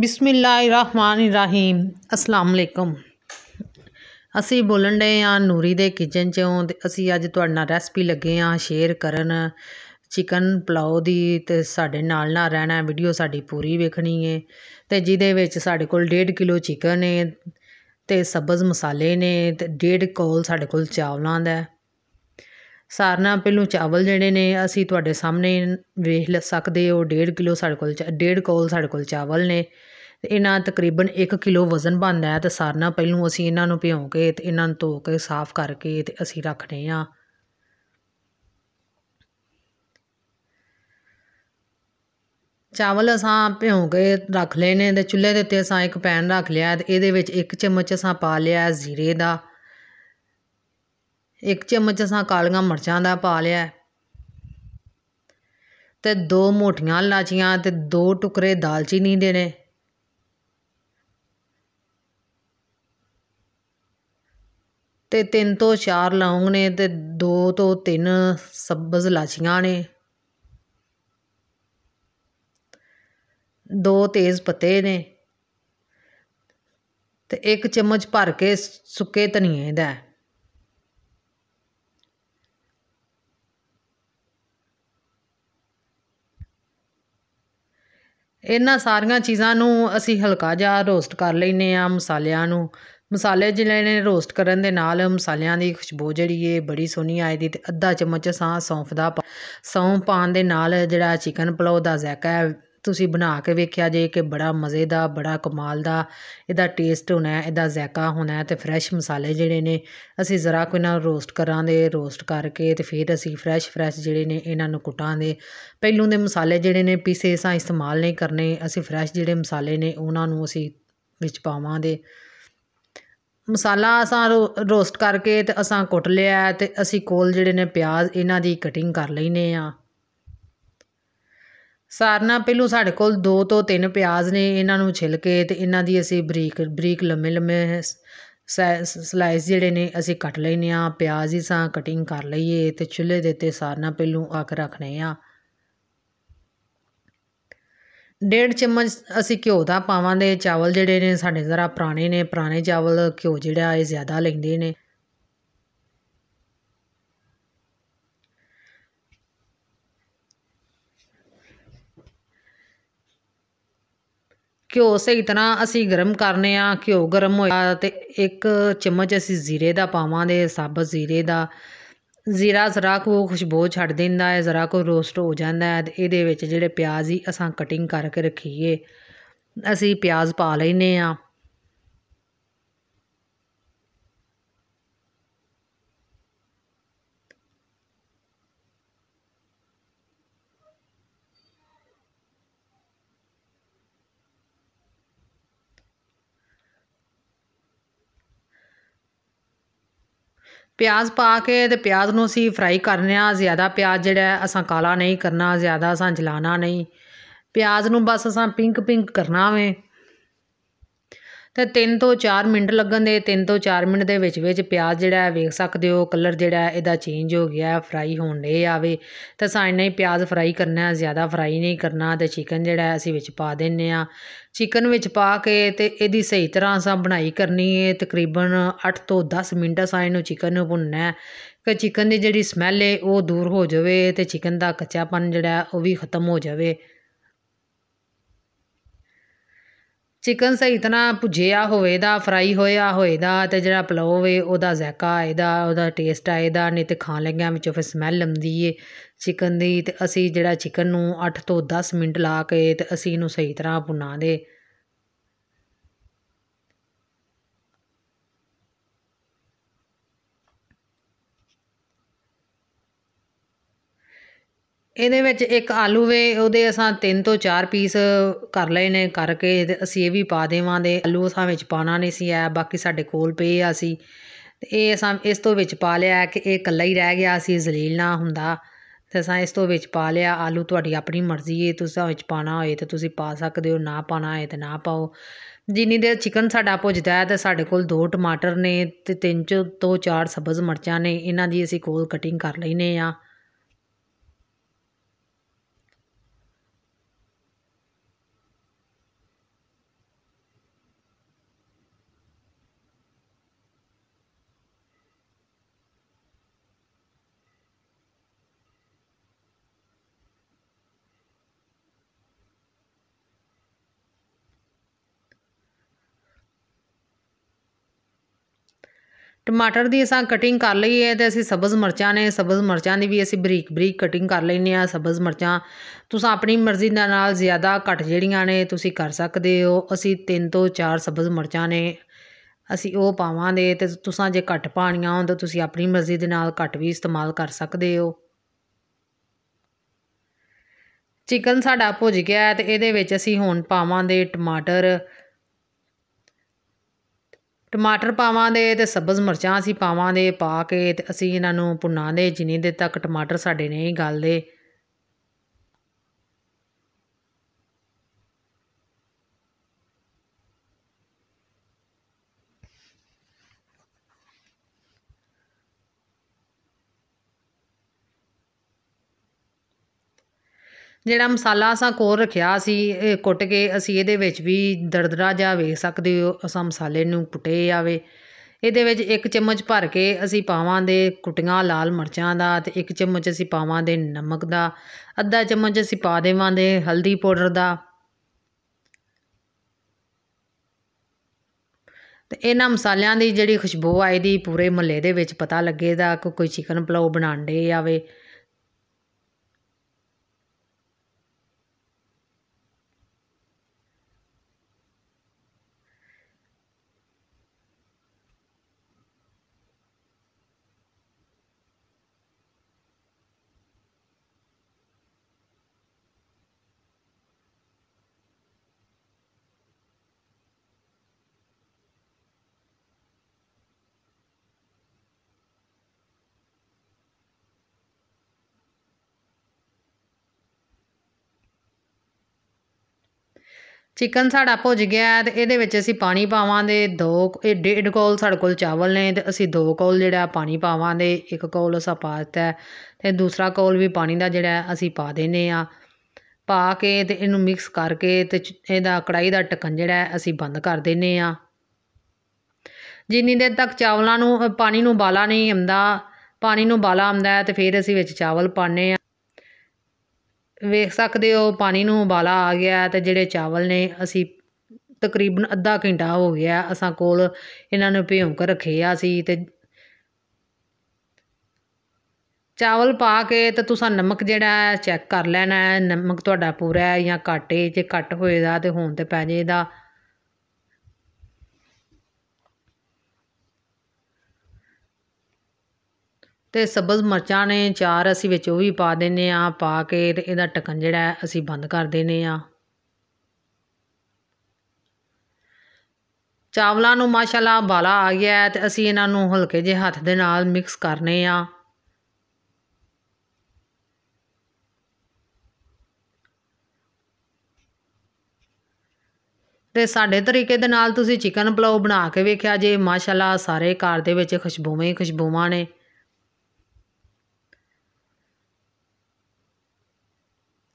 ਬਿਸਮਿਲ੍ਲਾਹਿਰਰahmanirrahim ਅਸਲਾਮ ਅਲੈਕਮ ਅਸੀਂ ਬੋਲਣ ਦੇ ਆ ਨੂਰੀ ਦੇ ਕਿਚਨ ਚੋਂ ਤੇ ਅਸੀਂ ਅੱਜ ਤੁਹਾਡੇ ਨਾਲ ਰੈਸਪੀ ਲੱਗੇ ਆ ਸ਼ੇਅਰ ਕਰਨ ਚਿਕਨ ਪਲਾਓ ਦੀ ਤੇ ਸਾਡੇ ਨਾਲ ਨਾ ਰਹਿਣਾ ਵੀਡੀਓ ਸਾਡੀ ਪੂਰੀ ਵੇਖਣੀ ਏ ਤੇ ਜਿਹਦੇ ਵਿੱਚ ਸਾਡੇ ਕੋਲ 1.5 ਕਿਲੋ ਚਿਕਨ ਏ ਤੇ ਸਬਜ਼ ਮਸਾਲੇ ਨੇ ਤੇ 1.5 ਕੋਲ ਸਾਡੇ ਕੋਲ ਚਾਵਲਾਂ ਦਾ ਸਾਰਨਾ ਪਹਿਲੂ ਚਾਵਲ ਜਿਹੜੇ ਨੇ ਅਸੀਂ ਤੁਹਾਡੇ ਸਾਹਮਣੇ ਵੇਖ ਲੈ ਸਕਦੇ ਹੋ 1.5 ਕਿਲੋ ਸਾਡੇ ਕੋਲ 1.5 ਕੋਲ ਸਾਡੇ ਕੋਲ ਚਾਵਲ ਨੇ ਇਹਨਾਂ ਤਕਰੀਬਨ 1 ਕਿਲੋ ਵਜ਼ਨ ਬਣਦਾ ਹੈ ਤੇ ਸਾਰਨਾ ਪਹਿਲੂ ਅਸੀਂ ਇਹਨਾਂ ਨੂੰ ਭਿਉਂ ਕੇ ਤੇ ਇਹਨਾਂ ਨੂੰ ਧੋ ਕੇ ਸਾਫ਼ ਕਰਕੇ ਤੇ ਅਸੀਂ ਰੱਖਨੇ ਆ ਚਾਵਲ ਅਸਾਂ ਭਿਉਂ ਕੇ ਰੱਖ ਲੈਨੇ ਤੇ ਚੁੱਲ੍ਹੇ ਦੇ ਉੱਤੇ ਅਸਾਂ ਇੱਕ ਪੈਨ ਰੱਖ ਲਿਆ ਤੇ ਇਹਦੇ ਵਿੱਚ ਇੱਕ ਚਮਚ ਅਸਾਂ ਪਾ ਲਿਆ ਜ਼ੀਰੇ ਦਾ ਇੱਕ ਚਮਚ ਅਸਾਂ ਕਾਲੀਆਂ ਮਿਰਚਾਂ ਦਾ ਪਾ ਲਿਆ ਤੇ ਦੋ ਮੋਟੀਆਂ ਲਾਚੀਆਂ ਤੇ ਦੋ ਟੁਕੜੇ ਦਾਲਚੀਨੀ ਦੇ ਨੇ ਤੇ ਤਿੰਨ ਤੋਂ ਚਾਰ ਲੌਂਗ ਨੇ ਤੇ ਦੋ ਤੋਂ ਤਿੰਨ ਸਬਜ਼ ਲਾਚੀਆਂ ਨੇ ਦੋ ਤੇਜ਼ ਪੱਤੇ ਨੇ ਤੇ ਇੱਕ ਚਮਚ ਭਰ ਕੇ ਸੁੱਕੇ ਧਨੀਏ ਦਾ ਇਹਨਾਂ ਸਾਰੀਆਂ ਚੀਜ਼ਾਂ ਨੂੰ ਅਸੀਂ ਹਲਕਾ ਜਿਹਾ ਰੋਸਟ ਕਰ ਲੈਨੇ ਆ ਮਸਾਲਿਆਂ ਨੂੰ ਮਸਾਲੇ ਜਿਹੜੇ ਨੇ ਰੋਸਟ ਕਰਨ ਦੇ ਨਾਲ ਮਸਾਲਿਆਂ ਦੀ ਖੁਸ਼ਬੂ ਜਿਹੜੀ ਏ ਬੜੀ ਸੋਹਣੀ ਆਈ ਦੀ ਤੇ ਅੱਧਾ ਚਮਚ ਸਾਂ ਸੌਂਫ ਦਾ ਸੌਂਫ ਪਾਣ ਦੇ ਨਾਲ ਜਿਹੜਾ ਚਿਕਨ ਪਲਾਉ ਦਾ ਜ਼ਾਇਕਾ ਤੁਸੀਂ ਬਣਾ ਕੇ ਵੇਖਿਆ ਜੇ ਕਿ ਬੜਾ ਮਜ਼ੇ ਦਾ ਬੜਾ ਕਮਾਲ ਦਾ ਇਹਦਾ ਟੇਸਟ ਹੋਣਾ ਇਹਦਾ ਜ਼ਾਇਕਾ ਹੋਣਾ ਤੇ ਫਰੈਸ਼ ਮਸਾਲੇ ਜਿਹੜੇ ਨੇ ਅਸੀਂ ਜ਼ਰਾ ਕੋਈ ਨਾਲ ਰੋਸਟ ਕਰਾਂਗੇ ਰੋਸਟ ਕਰਕੇ ਤੇ ਫਿਰ ਅਸੀਂ ਫਰੈਸ਼ ਫਰੈਸ਼ ਜਿਹੜੇ ਨੇ ਇਹਨਾਂ ਨੂੰ ਕੁੱਟਾਂਗੇ ਪਹਿਲੋਂ ਦੇ ਮਸਾਲੇ ਜਿਹੜੇ ਨੇ ਪੀਸੇ ਸਾਂ ਇਸਤੇਮਾਲ ਨਹੀਂ ਕਰਨੇ ਅਸੀਂ ਫਰੈਸ਼ ਜਿਹੜੇ ਮਸਾਲੇ ਨੇ ਉਹਨਾਂ ਨੂੰ ਅਸੀਂ ਵਿੱਚ ਪਾਵਾਂਗੇ ਮਸਾਲਾ ਅਸਾਂ ਰੋਸਟ ਕਰਕੇ ਤੇ ਅਸਾਂ ਕੁੱਟ ਲਿਆ ਤੇ ਅਸੀਂ ਕੋਲ ਜਿਹੜੇ ਨੇ ਪਿਆਜ਼ ਇਹਨਾਂ ਦੀ ਕਟਿੰਗ ਕਰ ਲੈਨੇ ਆ ਸਾਰਨਾ ਪਹਿਲੂ ਸਾਡੇ ਕੋਲ ਦੋ ਤੋਂ ਤਿੰਨ ਪਿਆਜ਼ ਨੇ ਇਹਨਾਂ ਨੂੰ ਛਿਲ ਕੇ ਤੇ ਇਹਨਾਂ ਦੀ ਅਸੀਂ ਬਰੀਕ ਬਰੀਕ ਲੰਮੇ ਲੰਮੇ ਸਲਾਈਸ ਜਿਹੜੇ ਨੇ ਅਸੀਂ ਕੱਟ ਲੈਨੇ ਆ ਪਿਆਜ਼ ਹੀ ਸਾਂ ਕਟਿੰਗ ਕਰ ਲਈਏ ਤੇ ਚੁੱਲ੍ਹੇ ਦੇ ਉੱਤੇ ਸਾਰਨਾ ਪਹਿਲੂ ਆਕ ਰੱਖਨੇ ਆ ਡੇਢ ਚਮਚ ਅਸੀਂ ਘਿਓ ਦਾ ਪਾਵਾਂਗੇ ਚਾਵਲ ਜਿਹੜੇ ਨੇ ਸਾਡੇ ਜ਼ਰਾ ਪੁਰਾਣੇ ਨੇ ਪੁਰਾਣੇ ਚਾਵਲ ਘਿਓ ਜਿਹੜਾ ਇਹ ਜ਼ਿਆਦਾ ਲੈਂਦੇ ਨੇ ਘਿਓ ਸਹੀ ਤਰ੍ਹਾਂ ਅਸੀਂ ਗਰਮ ਕਰਨੇ ਆ ਘਿਓ ਗਰਮ ਹੋਇਆ ਤੇ ਇੱਕ ਚਮਚ ਅਸੀਂ ਜ਼ੀਰੇ ਦਾ ਪਾਵਾਂਗੇ ਸਾਬਤ ਜ਼ੀਰੇ ਦਾ ਜ਼ੀਰਾ ਜ਼ਰਾ ਕੋ ਖੁਸ਼ਬੂ ਛੱਡ ਦਿੰਦਾ ਹੈ ਜ਼ਰਾ ਕੋ ਰੋਸਟ ਹੋ ਜਾਂਦਾ ਹੈ ਤੇ ਇਹਦੇ ਵਿੱਚ ਜਿਹੜੇ ਪਿਆਜ਼ ਹੀ ਅਸਾਂ ਕਟਿੰਗ ਕਰਕੇ ਰੱਖੀਏ ਅਸੀਂ ਪਿਆਜ਼ ਪਾ ਲੈਨੇ ਆ ਪਿਆਜ਼ ਪਾ ਕੇ ਤੇ ਪਿਆਜ਼ ਨੂੰ ਅਸੀਂ ਫਰਾਈ ਕਰਨੇ ਆ ਜ਼ਿਆਦਾ ਪਿਆਜ਼ ਜਿਹੜਾ ਅਸਾਂ ਕਾਲਾ ਨਹੀਂ ਕਰਨਾ ਜ਼ਿਆਦਾ ਅਸਾਂ ਜਲਾਣਾ ਨਹੀਂ ਪਿਆਜ਼ ਨੂੰ ਬਸ ਅਸਾਂ ਪਿੰਕ ਪਿੰਕ ਕਰਨਾ ਵੇ ਤੇ 3 ਤੋਂ 4 ਮਿੰਟ ਲੱਗਣ ਦੇ 3 ਤੋਂ 4 ਮਿੰਟ ਦੇ ਵਿੱਚ ਵਿੱਚ ਪਿਆਜ਼ ਜਿਹੜਾ ਵੇਖ ਸਕਦੇ ਹੋ ਕਲਰ ਜਿਹੜਾ ਇਹਦਾ ਚੇਂਜ ਹੋ ਗਿਆ ਫਰਾਈ ਹੋਣ ਦੇ ਆਵੇ ਤਾਂ ਸਾਈਨ ਨਹੀਂ ਪਿਆਜ਼ ਫਰਾਈ ਕਰਨਾ ਜ਼ਿਆਦਾ ਫਰਾਈ ਨਹੀਂ ਕਰਨਾ ਤੇ ਚਿਕਨ ਜਿਹੜਾ ਅਸੀਂ ਵਿੱਚ ਪਾ ਦਿੰਨੇ ਆ ਚਿਕਨ ਵਿੱਚ ਪਾ ਕੇ ਤੇ ਇਹਦੀ ਸਹੀ ਤਰ੍ਹਾਂ ਸਾ ਬਣਾਈ ਕਰਨੀ ਹੈ ਤਕਰੀਬਨ 8 ਤੋਂ 10 ਮਿੰਟ ਸਾਈਨ ਨੂੰ ਚਿਕਨ ਨੂੰ ਭੁੰਨਣਾ ਕਿ ਚਿਕਨ ਦੀ ਜਿਹੜੀ ਸਮੈਲ ਹੈ ਉਹ ਦੂਰ ਹੋ ਜਾਵੇ ਤੇ ਚਿਕਨ ਦਾ ਕੱਚਾਪਨ ਜਿਹੜਾ ਉਹ ਵੀ ਖਤਮ ਹੋ ਜਾਵੇ ਚਿਕਨ ਸਹੀ ਤਰ੍ਹਾਂ ਭੁਜਿਆ ਹੋਵੇ ਦਾ ਫਰਾਈ ਹੋਇਆ ਹੋਏ ਦਾ ਤੇ ਜਿਹੜਾ ਪਲਾਓ ਏ ਉਹਦਾ ਜ਼ਾਇਕਾ ਆਏਦਾ ਉਹਦਾ ਟੇਸਟ ਆਏਦਾ ਨਹੀਂ ਤੇ ਖਾਣ ਲੱਗਿਆਂ ਵਿੱਚੋਂ ਫਿਰ ਸਮੈਲ ਲੰਦੀ ਏ ਚਿਕਨ ਦੀ ਤੇ ਅਸੀਂ ਜਿਹੜਾ ਚਿਕਨ ਨੂੰ 8 ਤੋਂ 10 ਮਿੰਟ ਲਾ ਕੇ ਤੇ ਅਸੀਂ ਇਹਨੂੰ ਸਹੀ ਤਰ੍ਹਾਂ ਭੁੰਨਾ ਦੇ ਇਹਦੇ ਵਿੱਚ ਇੱਕ ਆਲੂ ਵੇ ਉਹਦੇ ਅਸਾਂ ਤਿੰਨ ਤੋਂ ਚਾਰ ਪੀਸ ਕਰ ਲਏ ਨੇ ਕਰਕੇ ਅਸੀਂ ਇਹ ਵੀ ਪਾ ਦੇਵਾਂਗੇ ਆਲੂ ਅਸਾਂ ਵਿੱਚ ਪਾਣਾ ਨਹੀਂ ਸੀ ਆ ਬਾਕੀ ਸਾਡੇ ਕੋਲ ਪਏ ਆ ਸੀ ਤੇ ਇਹ ਅਸਾਂ ਇਸ ਤੋਂ ਵਿੱਚ ਪਾ ਲਿਆ ਕਿ ਇਹ ਇਕੱਲਾ ਹੀ ਰਹਿ ਗਿਆ ਸੀ ਜ਼ਲੀਲ ਨਾ ਹੁੰਦਾ ਤੇ ਅਸਾਂ ਇਸ ਤੋਂ ਵਿੱਚ ਪਾ ਲਿਆ ਆਲੂ ਤੁਹਾਡੀ ਆਪਣੀ ਮਰਜ਼ੀ ਹੈ ਤੁਸੀਂ ਵਿੱਚ ਪਾਣਾ ਹੋਏ ਤੇ ਤੁਸੀਂ ਪਾ ਸਕਦੇ ਹੋ ਨਾ ਪਾਣਾ ਹੋਏ ਤੇ ਨਾ ਪਾਓ ਜਿੰਨੀ ਦੇ ਚਿਕਨ ਸਾਡਾ ਪੁੱਜਦਾ ਹੈ ਤੇ ਸਾਡੇ ਕੋਲ ਦੋ ਟਮਾਟਰ ਨੇ ਤੇ ਤਿੰਨ ਤੋਂ ਚਾਰ ਸਬਜ਼ ਮਿਰਚਾਂ ਨੇ ਇਹਨਾਂ ਦੀ ਅਸੀਂ ਕੋਲ ਕਟਿੰਗ ਕਰ ਲਈ ਨੇ ਆ ਟਮਾਟਰ ਦੀ ਅਸਾਂ ਕਟਿੰਗ ਕਰ ਲਈ ਹੈ ਤੇ ਅਸੀਂ ਸਬਜ਼ ਮਰਚਾਂ ਨੇ ਸਬਜ਼ ਮਰਚਾਂ ਦੀ ਵੀ ਅਸੀਂ ਬਰੀਕ ਬਰੀਕ ਕਟਿੰਗ ਕਰ ਲੈਨੇ ਆ ਸਬਜ਼ ਮਰਚਾਂ ਤੁਸੀਂ ਆਪਣੀ ਮਰਜ਼ੀ ਦੇ ਨਾਲ ਜ਼ਿਆਦਾ ਘੱਟ ਜਿਹੜੀਆਂ ਨੇ ਤੁਸੀਂ ਕਰ ਸਕਦੇ ਹੋ ਅਸੀਂ ਤਿੰਨ ਤੋਂ ਚਾਰ ਸਬਜ਼ ਮਰਚਾਂ ਨੇ ਅਸੀਂ ਉਹ ਪਾਵਾਂਗੇ ਤੇ ਤੁਸੀਂ ਜੇ ਘੱਟ ਪਾਣੀਆਂ ਹੋਣ ਤਾਂ ਤੁਸੀਂ ਆਪਣੀ ਮਰਜ਼ੀ ਦੇ ਨਾਲ ਘੱਟ ਵੀ ਇਸਤੇਮਾਲ ਕਰ ਸਕਦੇ ਹੋ ਚਿਕਨ ਸਾਡਾ ਭੁੱਜ ਗਿਆ ਤੇ ਇਹਦੇ ਵਿੱਚ ਅਸੀਂ ਹੁਣ ਪਾਵਾਂਗੇ ਟਮਾਟਰ ਟਮਾਟਰ ਪਾਵਾਂਦੇ ਤੇ ਸਬਜ਼ ਮਿਰਚਾਂ ਅਸੀਂ ਪਾਵਾਂਦੇ ਪਾ ਕੇ ਤੇ ਅਸੀਂ ਇਹਨਾਂ ਨੂੰ ਭੁੰਨਾਂਗੇ ਜਿੰਨੀ ਦੇ ਤੱਕ ਟਮਾਟਰ ਸਾਡੇ ਨਹੀਂ ਗਲਦੇ ਜਿਹੜਾ ਮਸਾਲਾ ਅਸਾਂ ਕੋਲ ਰੱਖਿਆ ਸੀ ਇਹ ਕੁੱਟ ਕੇ ਅਸੀਂ ਇਹਦੇ ਵਿੱਚ ਵੀ ਦਰਦਰਾ ਜਾ ਵੇਖ ਸਕਦੇ ਹੋ ਅਸਾਂ ਮਸਾਲੇ ਨੂੰ ਕੁੱਟੇ ਆਵੇ ਇਹਦੇ ਵਿੱਚ ਇੱਕ ਚਮਚ ਭਰ ਕੇ ਅਸੀਂ ਪਾਵਾਂਗੇ ਕੁੱਟੀਆਂ ਲਾਲ ਮਿਰਚਾਂ ਦਾ ਤੇ ਇੱਕ ਚਮਚ ਅਸੀਂ ਪਾਵਾਂਗੇ ਨਮਕ ਦਾ ਅੱਧਾ ਚਮਚ ਅਸੀਂ ਪਾ ਦੇਵਾਂਗੇ ਹਲਦੀ ਪਾਊਡਰ ਦਾ ਤੇ ਇਹਨਾਂ ਮਸਾਲਿਆਂ ਦੀ ਜਿਹੜੀ ਖੁਸ਼ਬੂ ਆਈ ਦੀ ਪੂਰੇ ਮੱਲੇ ਦੇ ਵਿੱਚ ਪਤਾ ਲੱਗੇਦਾ ਕੋਈ ਚਿਕਨ ਪਲਾਉ ਬਣਾਣ ਦੇ ਆਵੇ ਚਿਕਨ ਸਾਡਾ ਭੁੱਜ ਗਿਆ ਤੇ ਇਹਦੇ ਵਿੱਚ ਅਸੀਂ ਪਾਣੀ ਪਾਵਾਂਗੇ ਦੋ ਇਹ ਡੇਢ ਕੌਲ ਸਾਡੇ ਕੋਲ ਚਾਵਲ ਨੇ ਤੇ ਅਸੀਂ ਦੋ ਕੌਲ ਜਿਹੜਾ ਪਾਣੀ ਪਾਵਾਂਗੇ ਇੱਕ ਕੌਲ ਅਸਾਂ ਪਾ ਦਿੱਤਾ ਤੇ ਦੂਸਰਾ ਕੌਲ ਵੀ ਪਾਣੀ ਦਾ ਜਿਹੜਾ ਅਸੀਂ ਪਾ ਦੇਨੇ ਆ ਪਾ ਕੇ ਤੇ ਇਹਨੂੰ ਮਿਕਸ ਕਰਕੇ ਤੇ ਇਹਦਾ ਕੜਾਈ ਦਾ ਟਕਨ ਜਿਹੜਾ ਅਸੀਂ ਬੰਦ ਕਰ ਦਿੰਨੇ ਆ ਜਿੰਨੀ ਦੇਰ ਤੱਕ ਚਾਵਲਾਂ ਨੂੰ ਪਾਣੀ ਨੂੰ ਬਾਲਾ ਨਹੀਂ ਆਉਂਦਾ ਪਾਣੀ ਨੂੰ ਬਾਲਾ ਆਉਂਦਾ ਤੇ ਫਿਰ ਅਸੀਂ ਵਿੱਚ ਚਾਵਲ ਪਾਣੇ ਆ ਵੇਖ ਸਕਦੇ ਹੋ ਪਾਣੀ ਨੂੰ ਉਬਾਲਾ ਆ ਗਿਆ ਤੇ ਜਿਹੜੇ ਚਾਵਲ ਨੇ ਅਸੀਂ ਤਕਰੀਬਨ ਅੱਧਾ ਘੰਟਾ ਹੋ ਗਿਆ ਅਸਾਂ ਕੋਲ ਇਹਨਾਂ ਨੂੰ ਭਿਉਂ ਕੇ ਰੱਖੇ ਆ ਸੀ ਤੇ ਚਾਵਲ ਪਾ ਕੇ ਤੇ ਤੁਸੀਂ ਨਮਕ ਜਿਹੜਾ ਚੈੱਕ ਕਰ ਲੈਣਾ ਨਮਕ ਤੁਹਾਡਾ ਪੂਰਾ ਹੈ ਜਾਂ ਘੱਟ ਹੈ ਜੇ ਘੱਟ ਹੋਏਗਾ ਤੇ ਹੋਣ ਤੇ ਪੈ ਦਾ ਤੇ ਸਬਜ਼ ਮਰਚਾਂ ਨੇ ਚਾਰ ਅਸੀਂ ਵਿੱਚ ਉਹ ਵੀ ਪਾ ਦਿੰਨੇ ਆ ਪਾ ਕੇ ਤੇ ਇਹਦਾ ਟਕਨ ਜਿਹੜਾ ਅਸੀਂ ਬੰਦ ਕਰ ਦਿੰਦੇ ਆ ਚਾਵਲਾਂ ਨੂੰ ਮਾਸ਼ਾਅੱਲਾ ਬਾਲਾ ਆ ਗਿਆ ਤੇ ਅਸੀਂ ਇਹਨਾਂ ਨੂੰ ਹਲਕੇ ਜਿਹੇ ਹੱਥ ਦੇ ਨਾਲ ਮਿਕਸ ਕਰਨੇ ਆ ਤੇ ਸਾਡੇ ਤਰੀਕੇ ਦੇ ਨਾਲ ਤੁਸੀਂ ਚਿਕਨ ਪਲਾਓ ਬਣਾ ਕੇ ਵੇਖਿਆ ਜੇ ਮਾਸ਼ਾਅੱਲਾ ਸਾਰੇ ਘਰ ਦੇ ਵਿੱਚ ਖੁਸ਼ਬੂਆਂ ਹੀ ਖੁਸ਼ਬੂਆਂ ਨੇ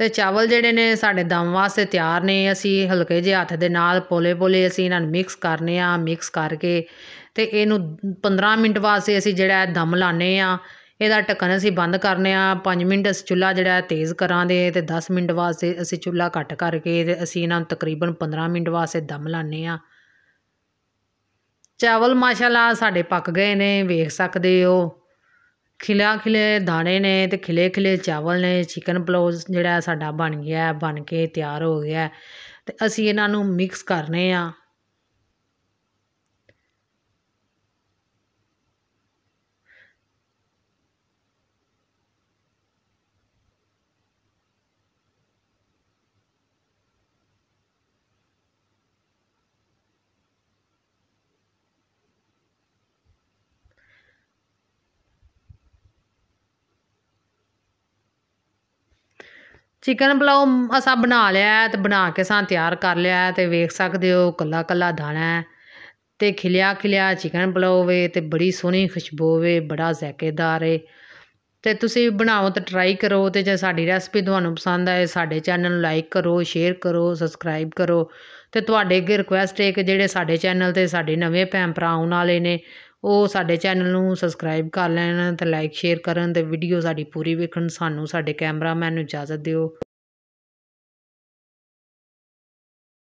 ਤੇ ਚਾਵਲ ਜਿਹੜੇ ਨੇ ਸਾਡੇ ਦਮ ਵਾਸਤੇ ਤਿਆਰ ਨੇ ਅਸੀਂ ਹਲਕੇ ਜਿਹੇ ਹੱਥ ਦੇ ਨਾਲ ਪੋਲੇ-ਪੋਲੇ ਅਸੀਂ ਇਹਨਾਂ ਨੂੰ ਮਿਕਸ ਕਰਨੇ ਆ ਮਿਕਸ ਕਰਕੇ ਤੇ ਇਹਨੂੰ 15 ਮਿੰਟ ਵਾਸਤੇ ਅਸੀਂ ਜਿਹੜਾ ਦਮ ਲਾਣੇ ਆ ਇਹਦਾ ਟਕਨ ਅਸੀਂ ਬੰਦ ਕਰਨੇ ਆ 5 ਮਿੰਟ ਅਸੀਂ ਚੁੱਲਾ ਜਿਹੜਾ ਤੇਜ਼ ਕਰਾਂਦੇ ਤੇ 10 ਮਿੰਟ ਵਾਸਤੇ ਅਸੀਂ ਚੁੱਲਾ ਘੱਟ ਕਰਕੇ ਤੇ ਅਸੀਂ ਇਹਨਾਂ ਨੂੰ ਤਕਰੀਬਨ 15 ਮਿੰਟ ਵਾਸਤੇ ਦਮ ਲਾਣੇ ਆ ਚਾਵਲ ਮਾਸ਼ਾਅੱਲਾ ਸਾਡੇ ਪੱਕ ਗਏ ਨੇ ਵੇਖ ਸਕਦੇ ਹੋ ਖਿਲਿਆ ਖਿਲੇ ਦਾਣੇ ਨੇ ਤੇ ਖਿਲੇ ਖਿਲੇ ਚਾਵਲ ਨੇ ਚਿਕਨ ਪਲੋਸ ਜਿਹੜਾ ਸਾਡਾ ਬਣ ਗਿਆ ਬਣ ਕੇ ਤਿਆਰ ਹੋ ਗਿਆ ਤੇ ਅਸੀਂ ਇਹਨਾਂ ਨੂੰ ਮਿਕਸ ਕਰਨੇ ਆ ਚਿਕਨ ਪਲਾਉ ਅਸਾਂ ਬਣਾ ਲਿਆ ਤੇ ਬਣਾ ਕੇ ਸਾਂ ਤਿਆਰ ਕਰ ਲਿਆ ਤੇ ਵੇਖ ਸਕਦੇ ਹੋ ਕੱਲਾ ਕੱਲਾ ਦਾਣਾ ਤੇ ਖਿਲਿਆ ਖਿਲਿਆ ਚਿਕਨ ਪਲਾਉ ਵੇ ਤੇ ਬੜੀ ਸੋਹਣੀ ਖੁਸ਼ਬੂ ਵੇ ਬੜਾ ਜ਼ੈਕੇਦਾਰ ਏ ਤੇ ਤੁਸੀਂ ਬਣਾਓ ਤੇ ਟਰਾਈ ਕਰੋ ਤੇ ਜੇ ਸਾਡੀ ਰੈਸਪੀ ਤੁਹਾਨੂੰ ਪਸੰਦ ਆਏ ਸਾਡੇ ਚੈਨਲ ਨੂੰ ਲਾਈਕ ਕਰੋ ਸ਼ੇਅਰ ਕਰੋ ਸਬਸਕ੍ਰਾਈਬ ਕਰੋ ਤੇ ਤੁਹਾਡੇ ਅੱਗੇ ਰਿਕੁਐਸਟ ਹੈ ਕਿ ਜਿਹੜੇ ਸਾਡੇ ਚੈਨਲ ਤੇ ਸਾਡੇ ਨਵੇਂ ਭੈਣ ਭਰਾ ਆਉਣ ਵਾਲੇ ਨੇ ਉਹ ਸਾਡੇ ਚੈਨਲ ਨੂੰ ਸਬਸਕ੍ਰਾਈਬ ਕਰ ਲੈਣ ਤੇ ਲਾਈਕ ਸ਼ੇਅਰ ਕਰਨ ਤੇ ਵੀਡੀਓ ਸਾਡੀ ਪੂਰੀ ਵੇਖਣ ਸਾਨੂੰ ਸਾਡੇ ਕੈਮਰਾਮੈਨ ਨੂੰ ਇਜਾਜ਼ਤ ਦਿਓ